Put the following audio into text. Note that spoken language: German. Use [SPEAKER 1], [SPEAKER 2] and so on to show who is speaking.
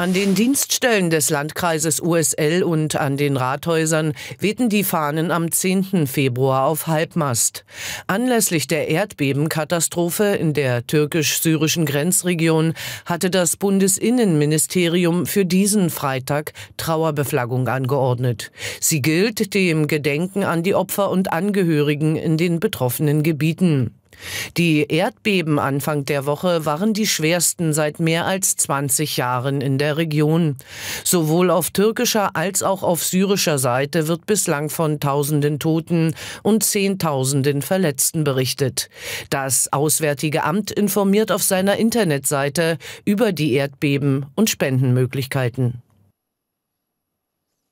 [SPEAKER 1] An den Dienststellen des Landkreises USL und an den Rathäusern wehten die Fahnen am 10. Februar auf Halbmast. Anlässlich der Erdbebenkatastrophe in der türkisch-syrischen Grenzregion hatte das Bundesinnenministerium für diesen Freitag Trauerbeflaggung angeordnet. Sie gilt dem Gedenken an die Opfer und Angehörigen in den betroffenen Gebieten. Die Erdbeben Anfang der Woche waren die schwersten seit mehr als 20 Jahren in der Region. Sowohl auf türkischer als auch auf syrischer Seite wird bislang von Tausenden Toten und Zehntausenden Verletzten berichtet. Das Auswärtige Amt informiert auf seiner Internetseite über die Erdbeben und Spendenmöglichkeiten.